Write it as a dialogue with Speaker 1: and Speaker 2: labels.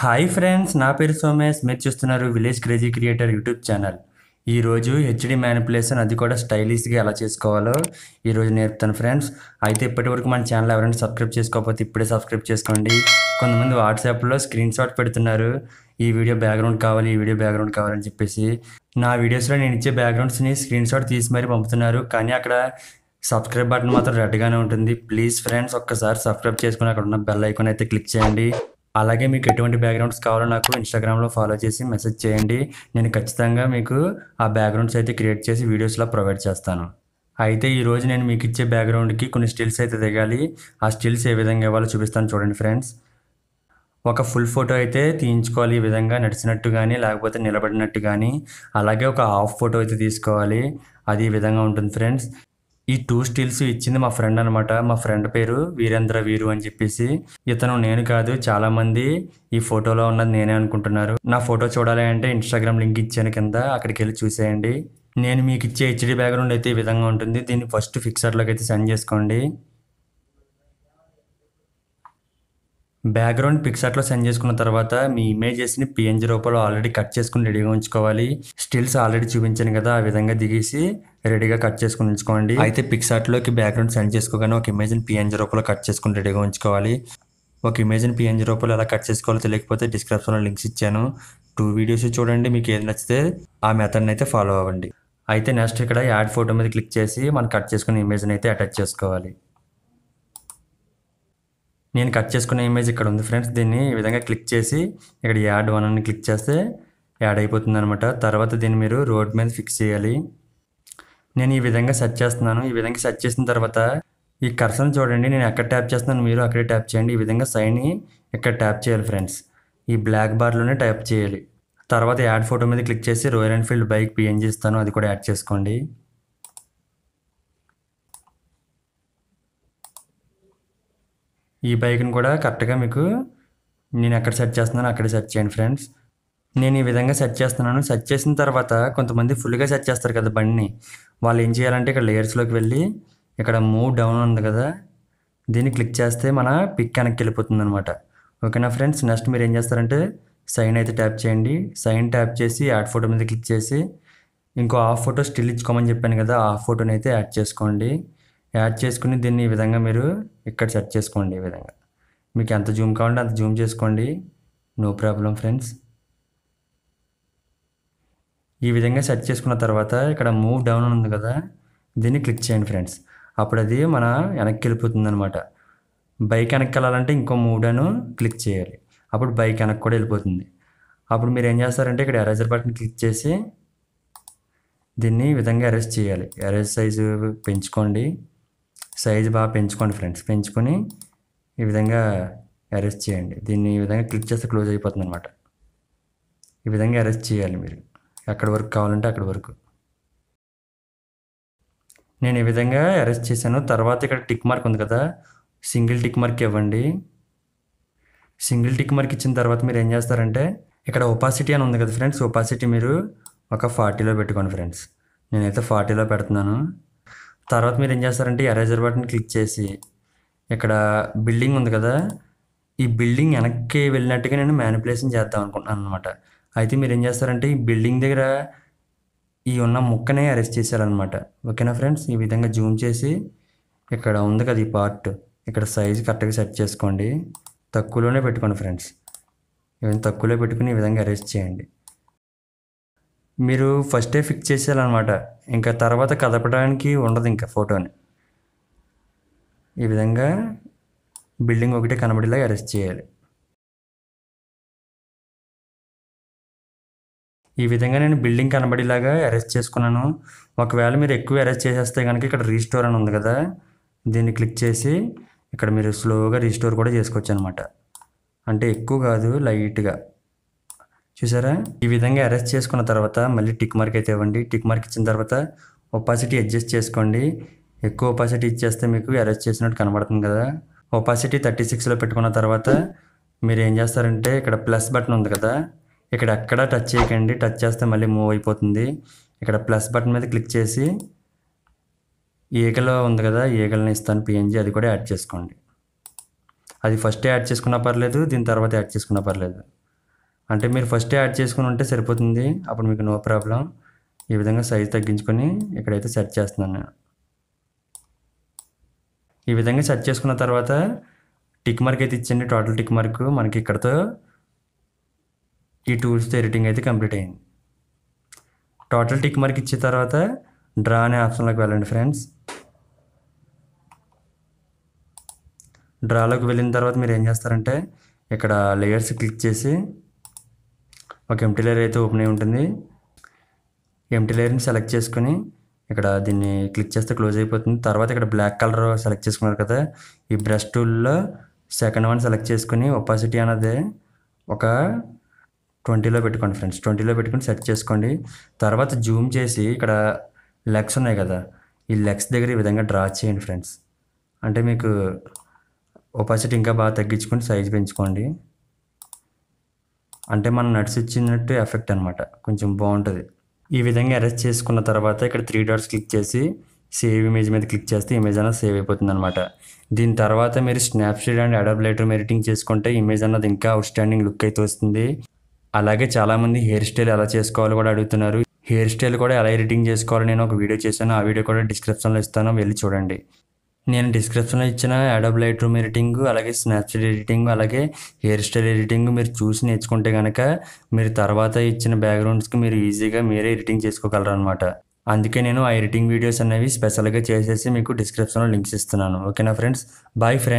Speaker 1: hi friends నా పేరు సోమేష్ మీరు చూస్తున్నారు village crazy creator YouTube channel ఈరోజు హెచ్డి మ్యానిపులేషన్ అది కూడా స్టైలిష్గా ఎలా చేసుకోవాలో ఈరోజు నేర్పుతాను ఫ్రెండ్స్ అయితే ఇప్పటివరకు మన ఛానల్ ఎవరైనా సబ్స్క్రైబ్ చేసుకోకపోతే ఇప్పుడే సబ్స్క్రైబ్ చేసుకోండి కొంతమంది వాట్సాప్లో స్క్రీన్ షాట్ పెడుతున్నారు ఈ వీడియో బ్యాక్గ్రౌండ్ కావాలి ఈ వీడియో బ్యాక్గ్రౌండ్ కావాలని చెప్పేసి నా వీడియోస్లో నేను ఇచ్చే బ్యాక్గ్రౌండ్స్ని స్క్రీన్ షాట్ తీసి మరీ పంపుతున్నారు కానీ అక్కడ సబ్స్క్రైబ్ బటన్ మాత్రం రెడ్గానే ఉంటుంది ప్లీజ్ ఫ్రెండ్స్ ఒక్కసారి సబ్స్క్రైబ్ చేసుకుని అక్కడ ఉన్న బెల్ ఐకాన్ అయితే క్లిక్ చేయండి అలాగే మీకు ఎటువంటి బ్యాక్గ్రౌండ్స్ కావాలో నాకు ఇన్స్టాగ్రామ్లో ఫాలో చేసి మెసేజ్ చేయండి నేను ఖచ్చితంగా మీకు ఆ బ్యాక్గ్రౌండ్స్ అయితే క్రియేట్ చేసి వీడియోస్లో ప్రొవైడ్ చేస్తాను అయితే ఈరోజు నేను మీకు ఇచ్చే బ్యాక్గ్రౌండ్కి కొన్ని స్టిల్స్ అయితే దిగాలి ఆ స్టిల్స్ ఏ విధంగా ఇవ్వాలో చూపిస్తాను చూడండి ఫ్రెండ్స్ ఒక ఫుల్ ఫోటో అయితే తీయించుకోవాలి ఈ విధంగా నడిచినట్టు కానీ లేకపోతే నిలబడినట్టు కానీ అలాగే ఒక హాఫ్ ఫోటో అయితే తీసుకోవాలి అది ఈ విధంగా ఉంటుంది ఫ్రెండ్స్ ఈ టూ స్టీల్స్ ఇచ్చింది మా ఫ్రెండ్ అనమాట మా ఫ్రెండ్ పేరు వీరేంద్ర వీరు అని చెప్పేసి ఇతను నేను కాదు చాలా మంది ఈ ఫోటోలో ఉన్నది నేనే అనుకుంటున్నారు నా ఫోటో చూడాలి అంటే ఇన్స్టాగ్రామ్ లింక్ ఇచ్చాను కింద అక్కడికి వెళ్ళి చూసేయండి నేను మీకు ఇచ్చే హెచ్డీ బ్యాక్గ్రౌండ్ అయితే ఈ విధంగా ఉంటుంది దీన్ని ఫస్ట్ ఫిక్సర్లోకి అయితే సెండ్ చేసుకోండి బ్యాక్గ్రౌండ్ పిక్సర్ట్లో సెండ్ చేసుకున్న తర్వాత మీ ఇమేజెస్ని పిఎన్జి రూపంలో ఆల్రెడీ కట్ చేసుకుని రెడీగా ఉంచుకోవాలి స్టిల్స్ ఆల్రెడీ చూపించాను కదా ఆ విధంగా దిగేసి రెడీగా కట్ చేసుకుని ఉంచుకోండి అయితే పిక్సార్ట్లోకి బ్యాక్గ్రౌండ్ సెండ్ చేసుకోగానే ఒక ఇమేజ్ని పిఎన్జి రూపంలో కట్ చేసుకుని రెడీగా ఉంచుకోవాలి ఒక ఇమేజ్ని పిఎన్జి రూపంలో ఎలా కట్ చేసుకోవాలో తెలియకపోతే డిస్క్రిప్షన్లో లింక్స్ ఇచ్చాను టూ వీడియోస్ చూడండి మీకు ఏది నచ్చితే ఆ మెథడ్ని అయితే ఫాలో అవ్వండి అయితే నెక్స్ట్ ఇక్కడ యాడ్ ఫోటో మీద క్లిక్ చేసి మనం కట్ చేసుకున్న ఇమేజ్ని అయితే అటాచ్ చేసుకోవాలి నేను కట్ చేసుకున్న ఇమేజ్ ఇక్కడ ఉంది ఫ్రెండ్స్ దీన్ని ఈ విధంగా క్లిక్ చేసి ఇక్కడ యాడ్ వన్ అని క్లిక్ చేస్తే యాడ్ అయిపోతుంది అనమాట తర్వాత దీన్ని మీరు రోడ్ మీద ఫిక్స్ చేయాలి నేను ఈ విధంగా సెర్చ్ చేస్తున్నాను ఈ విధంగా సెర్చ్ చేసిన తర్వాత ఈ కర్సన్ చూడండి నేను ఎక్కడ ట్యాప్ చేస్తున్నాను మీరు అక్కడే ట్యాప్ చేయండి ఈ విధంగా సైన్ని ఇక్కడ ట్యాప్ చేయాలి ఫ్రెండ్స్ ఈ బ్లాక్ బార్లోనే ట్యాప్ చేయాలి తర్వాత యాడ్ ఫోటో మీద క్లిక్ చేసి రోయల్ ఎన్ఫీల్డ్ బైక్ పిఎన్జీ ఇస్తాను అది కూడా యాడ్ చేసుకోండి ఈ బైక్ని కూడా కరెక్ట్గా మీకు నేను ఎక్కడ సెట్ చేస్తున్నాను అక్కడే సెట్ చేయండి ఫ్రెండ్స్ నేను ఈ విధంగా సెట్ చేస్తున్నాను సెట్ చేసిన తర్వాత కొంతమంది ఫుల్గా సెట్ చేస్తారు కదా బండిని వాళ్ళు ఏం చేయాలంటే ఇక్కడ లేయర్స్లోకి వెళ్ళి ఇక్కడ మూవ్ డౌన్ ఉంది కదా దీన్ని క్లిక్ చేస్తే మన పిక్ వెనక్కి వెళ్ళిపోతుంది అనమాట ఓకేనా ఫ్రెండ్స్ నెక్స్ట్ మీరు ఏం చేస్తారంటే సైన్ అయితే ట్యాప్ చేయండి సైన్ ట్యాప్ చేసి యాడ్ ఫోటో మీద క్లిక్ చేసి ఇంకో హాఫ్ ఫోటో స్టిల్ ఇచ్చుకోమని చెప్పాను కదా ఆ ఫోటోని అయితే యాడ్ చేసుకోండి యాడ్ చేసుకుని దీన్ని ఈ విధంగా మీరు ఇక్కడ సెట్ చేసుకోండి ఈ విధంగా మీకు ఎంత జూమ్ కావాలంటే అంత జూమ్ చేసుకోండి నో ప్రాబ్లం ఫ్రెండ్స్ ఈ విధంగా సెట్ చేసుకున్న తర్వాత ఇక్కడ మూవ్ డౌన్ ఉంది కదా దీన్ని క్లిక్ చేయండి ఫ్రెండ్స్ అప్పుడు అది మన వెనక్కి వెళ్ళిపోతుంది అనమాట బైక్ వెనక్కి వెళ్ళాలంటే ఇంకో మూవ్ డౌన్ క్లిక్ చేయాలి అప్పుడు బైక్ వెనక్కి కూడా వెళ్ళిపోతుంది అప్పుడు మీరు ఏం చేస్తారంటే ఇక్కడ ఎరేజర్ బటన్ క్లిక్ చేసి దీన్ని ఈ విధంగా అరెస్ట్ చేయాలి ఎరేజ్ సైజు పెంచుకోండి సైజ్ బాగా పెంచుకోండి ఫ్రెండ్స్ పెంచుకొని ఈ విధంగా అరెస్ట్ చేయండి దీన్ని ఈ విధంగా క్లిక్ చేస్తే క్లోజ్ అయిపోతుంది అనమాట ఈ విధంగా అరెస్ట్ చేయాలి మీరు ఎక్కడ వరకు కావాలంటే అక్కడి వరకు నేను ఈ విధంగా అరెస్ట్ చేశాను తర్వాత ఇక్కడ టిక్ మార్క్ ఉంది కదా సింగిల్ టిక్ మార్క్ ఇవ్వండి సింగిల్ టిక్ మార్క్ ఇచ్చిన తర్వాత మీరు ఏం చేస్తారంటే ఇక్కడ ఒపాసిటీ అని ఉంది కదా ఫ్రెండ్స్ ఒపాసిటీ మీరు ఒక ఫార్టీలో పెట్టుకోండి ఫ్రెండ్స్ నేనైతే ఫార్టీలో పెడుతున్నాను తర్వాత మీరు ఏం చేస్తారంటే ఎరేజర్ బటన్ క్లిక్ చేసి ఇక్కడ బిల్డింగ్ ఉంది కదా ఈ బిల్డింగ్ వెనక్కి వెళ్ళినట్టుగా నేను మ్యానిపులేషన్ చేద్దాం అనుకుంటున్నాను అనమాట అయితే మీరు ఏం చేస్తారంటే ఈ బిల్డింగ్ దగ్గర ఈ ఉన్న ముక్కనే అరెస్ట్ చేశారనమాట ఓకేనా ఫ్రెండ్స్ ఈ విధంగా జూమ్ చేసి ఇక్కడ ఉంది కదా ఈ పార్ట్ ఇక్కడ సైజ్ కరెక్ట్గా సెట్ చేసుకోండి తక్కువలోనే పెట్టుకోండి ఫ్రెండ్స్ ఇవన్నీ తక్కువలో పెట్టుకుని ఈ విధంగా అరెస్ట్ చేయండి మీరు ఫస్టే ఫిక్స్ చేసేయాలన్నమాట ఇంకా తర్వాత కదపడానికి ఉండదు ఇంకా ఫోటోని ఈ విధంగా బిల్డింగ్ ఒకటే కనబడేలా అరెస్ట్ చేయాలి ఈ విధంగా నేను బిల్డింగ్ కనబడేలాగా అరెస్ట్ చేసుకున్నాను ఒకవేళ మీరు ఎక్కువ అరెస్ట్ చేసేస్తే కనుక ఇక్కడ రీస్టోర్ అని ఉంది కదా దీన్ని క్లిక్ చేసి ఇక్కడ మీరు స్లోగా రీస్టోర్ కూడా చేసుకోవచ్చు అనమాట అంటే ఎక్కువ కాదు లైట్గా చూసారా ఈ విధంగా అరెస్ట్ చేసుకున్న తర్వాత మళ్ళీ టిక్ మార్క్ అయితే ఇవ్వండి టిక్ మార్క్ ఇచ్చిన తర్వాత ఒపాసిటీ అడ్జస్ట్ చేసుకోండి ఎక్కువ ఒపాసిటీ ఇచ్చేస్తే మీకు అరెస్ట్ చేసినట్టు కనబడుతుంది కదా ఒపాసిటీ థర్టీ సిక్స్లో పెట్టుకున్న తర్వాత మీరు ఏం చేస్తారంటే ఇక్కడ ప్లస్ బటన్ ఉంది కదా ఇక్కడ ఎక్కడ టచ్ చేయకండి టచ్ చేస్తే మళ్ళీ మూవ్ అయిపోతుంది ఇక్కడ ప్లస్ బటన్ మీద క్లిక్ చేసి ఏగలో ఉంది కదా ఈగలని ఇస్తాను పిఎన్జీ అది కూడా యాడ్ చేసుకోండి అది ఫస్టే యాడ్ చేసుకున్నా పర్లేదు దీని తర్వాత యాడ్ చేసుకున్నా పర్లేదు అంటే మీరు ఫస్టే యాడ్ చేసుకుని ఉంటే సరిపోతుంది అప్పుడు మీకు నో ప్రాబ్లం ఈ విధంగా సైజ్ తగ్గించుకొని ఇక్కడైతే సెట్ చేస్తున్నాను ఈ విధంగా సెట్ చేసుకున్న తర్వాత టిక్ మార్క్ అయితే ఇచ్చింది టోటల్ టిక్ మార్క్ మనకి ఇక్కడతో ఈ టూల్స్తో ఎడిటింగ్ అయితే కంప్లీట్ అయింది టోటల్ టిక్ మార్క్ ఇచ్చిన తర్వాత డ్రా అనే ఆప్షన్లోకి వెళ్ళండి ఫ్రెండ్స్ డ్రాలోకి వెళ్ళిన తర్వాత మీరు ఏం చేస్తారంటే ఇక్కడ లేయర్స్ క్లిక్ చేసి ఒక ఎంటీ లేయర్ అయితే ఓపెన్ అయి ఉంటుంది ఎంటీ లేయర్ని సెలెక్ట్ చేసుకుని ఇక్కడ దీన్ని క్లిక్ చేస్తే క్లోజ్ అయిపోతుంది తర్వాత ఇక్కడ బ్లాక్ కలర్ సెలెక్ట్ చేసుకున్నారు కదా ఈ బ్రష్ టూల్లో సెకండ్ వన్ సెలెక్ట్ చేసుకుని ఒపాసిటీ అన్నది ఒక ట్వంటీలో పెట్టుకోండి ఫ్రెండ్స్ ట్వంటీలో పెట్టుకుని సెట్ చేసుకోండి తర్వాత జూమ్ చేసి ఇక్కడ లెగ్స్ ఉన్నాయి కదా ఈ లెగ్స్ దగ్గర ఈ విధంగా డ్రా చేయండి ఫ్రెండ్స్ అంటే మీకు ఒపాసిటీ ఇంకా బాగా తగ్గించుకొని సైజ్ పెంచుకోండి అంటే మనం నట్స్ ఇచ్చినట్టు ఎఫెక్ట్ అనమాట కొంచెం బాగుంటుంది ఈ విధంగా అరెస్ట్ చేసుకున్న తర్వాత ఇక్కడ త్రీ డాట్స్ క్లిక్ చేసి సేవ్ ఇమేజ్ మీద క్లిక్ చేస్తే ఇమేజ్ అన్నది సేవ్ అయిపోతుంది అనమాట దీని తర్వాత మీరు స్నాప్షీట్ అండ్ అడాబ్ లైటర్ ఎడిటింగ్ చేసుకుంటే ఇమేజ్ అన్నది ఇంకా అవుట్ స్టాండింగ్ లుక్ అయితే వస్తుంది అలాగే చాలామంది హెయిర్ స్టైల్ ఎలా చేసుకోవాలో కూడా అడుగుతున్నారు హెయిర్ స్టైల్ కూడా ఎలా ఎడిటింగ్ చేసుకోవాలో నేను ఒక వీడియో చేశాను ఆ వీడియో కూడా డిస్క్రిప్షన్లో ఇస్తాను వెళ్ళి చూడండి నేను డిస్క్రిప్షన్లో ఇచ్చిన అడబ్ లైట్ రూమ్ ఎడిటింగ్ అలాగే స్నాప్చాట్ ఎడిటింగ్ అలాగే హెయిర్ స్టైల్ ఎడిటింగ్ మీరు చూసి నేర్చుకుంటే కనుక మీరు తర్వాత ఇచ్చిన బ్యాక్గ్రౌండ్స్కి మీరు ఈజీగా మీరే ఎడిటింగ్ చేసుకోగలరు అనమాట అందుకే నేను ఆ ఎడిటింగ్ వీడియోస్ అనేవి స్పెషల్గా చేసేసి మీకు డిస్క్రిప్షన్లో లింక్స్ ఇస్తున్నాను ఓకేనా ఫ్రెండ్స్ బాయ్ ఫ్రెండ్స్